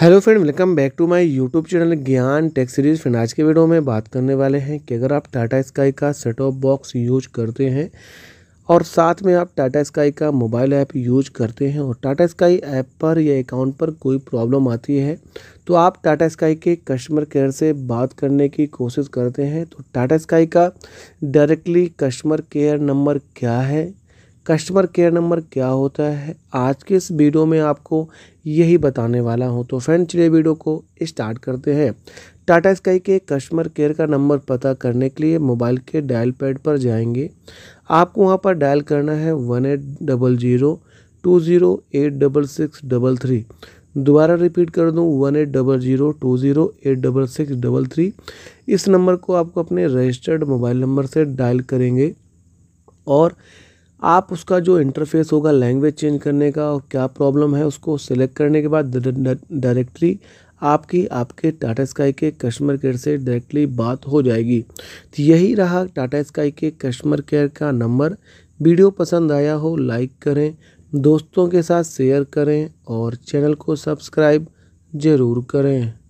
hello friend welcome back to my YouTube channel Gyan tech series friend आज के video में बात करने वाले हैं कि अगर आप टाटा स्काई का सेट ऑफ बॉक्स यूज करते हैं और साथ में आप टाटा स्काई का मोबाइल ऐप यूज करते हैं और टाटा स्काई ऐप पर या अकाउंट पर कोई प्रॉब्लम आती है तो आप टाटा स्काई के कस्टमर केयर से बात करने की कोशिश करते हैं तो टाटा स्काई का डायरेक्टली कस्टमर केयर नंबर क्या है कस्टमर केयर नंबर क्या होता है आज के इस वीडियो में आपको यही बताने वाला हूं तो फ्रेंड चलिए वीडियो को स्टार्ट करते हैं टाटा स्काई के कस्टमर केयर का नंबर पता करने के लिए मोबाइल के डायल पैड पर जाएंगे आपको वहां पर डायल करना है one eight double zero two zero eight double six double three दोबारा रिपीट कर दूँ one eight double zero two zero eight double six double three इस नंबर को आपको अपने रजिस्टर्ड मोबाइल नंबर से डायल करेंगे और आप उसका जो इंटरफेस होगा लैंग्वेज चेंज करने का और क्या प्रॉब्लम है उसको सिलेक्ट करने के बाद डायरेक्टरी आपकी आपके टाटा स्काई के कस्टमर केयर से डायरेक्टली बात हो जाएगी तो यही रहा टाटा स्काई के कस्टमर केयर का नंबर वीडियो पसंद आया हो लाइक करें दोस्तों के साथ शेयर करें और चैनल को सब्सक्राइब ज़रूर करें